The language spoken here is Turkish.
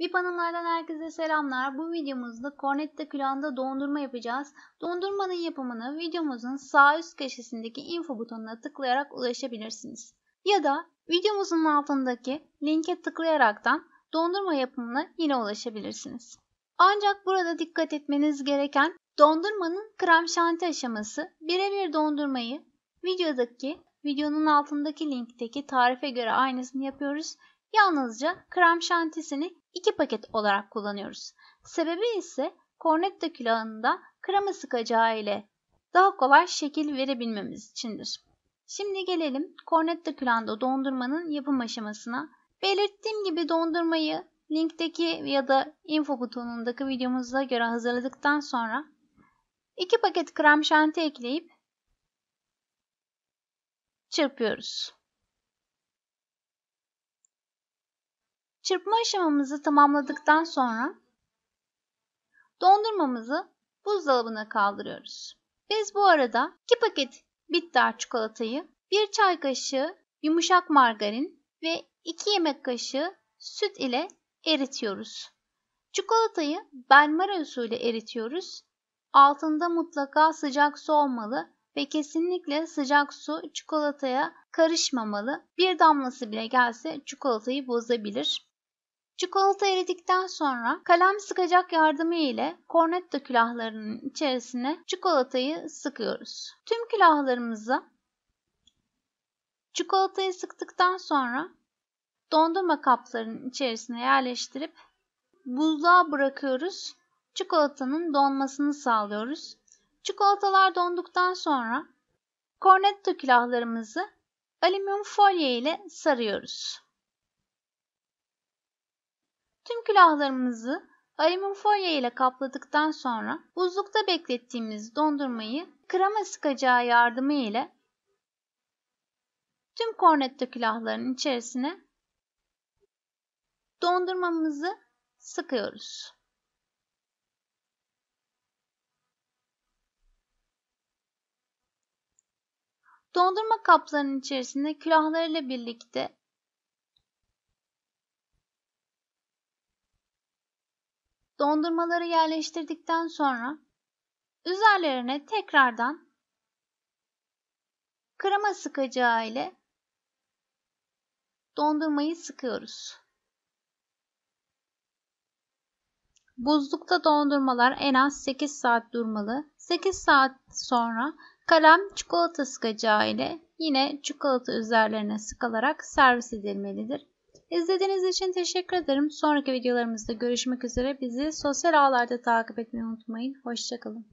VIP Hanımlardan herkese selamlar. Bu videomuzda kornetta külahında dondurma yapacağız. Dondurmanın yapımını videomuzun sağ üst köşesindeki info butonuna tıklayarak ulaşabilirsiniz. Ya da videomuzun altındaki linke tıklayaraktan dondurma yapımına yine ulaşabilirsiniz. Ancak burada dikkat etmeniz gereken dondurmanın krem şanti aşaması. Birebir dondurmayı videodaki videonun altındaki linkteki tarife göre aynısını yapıyoruz Yalnızca krem şantisini 2 paket olarak kullanıyoruz. Sebebi ise kornetta külahında kremi sıkacağı ile daha kolay şekil verebilmemiz içindir. Şimdi gelelim kornetta külahında dondurmanın yapım aşamasına. Belirttiğim gibi dondurmayı linkteki ya da info butonundaki videomuzda göre hazırladıktan sonra 2 paket krem şanti ekleyip çırpıyoruz. Çırpma aşamamızı tamamladıktan sonra dondurmamızı buzdolabına kaldırıyoruz. Biz bu arada 2 paket bitter çikolatayı, 1 çay kaşığı yumuşak margarin ve 2 yemek kaşığı süt ile eritiyoruz. Çikolatayı benmari usulü eritiyoruz. Altında mutlaka sıcak su olmalı ve kesinlikle sıcak su çikolataya karışmamalı. Bir damlası bile gelse çikolatayı bozabilir. Çikolata eridikten sonra kalem sıkacak yardımı ile kornetto külahlarının içerisine çikolatayı sıkıyoruz. Tüm külahlarımızı çikolatayı sıktıktan sonra dondurma kaplarının içerisine yerleştirip buzluğa bırakıyoruz. Çikolatanın donmasını sağlıyoruz. Çikolatalar donduktan sonra kornetto külahlarımızı alüminyum folye ile sarıyoruz. Tüm külahlarımızı alüminyum ile kapladıktan sonra buzlukta beklettiğimiz dondurmayı krema sıkacağı yardımı ile tüm kornetto külahlarının içerisine dondurmamızı sıkıyoruz. Dondurma kaplarının içerisinde külahlarıyla birlikte Dondurmaları yerleştirdikten sonra üzerlerine tekrardan krema sıkacağı ile dondurmayı sıkıyoruz. Buzlukta dondurmalar en az 8 saat durmalı. 8 saat sonra kalem çikolata sıkacağı ile yine çikolata üzerlerine sıkılarak servis edilmelidir. İzlediğiniz için teşekkür ederim. Sonraki videolarımızda görüşmek üzere. Bizi sosyal ağlarda takip etmeyi unutmayın. Hoşçakalın.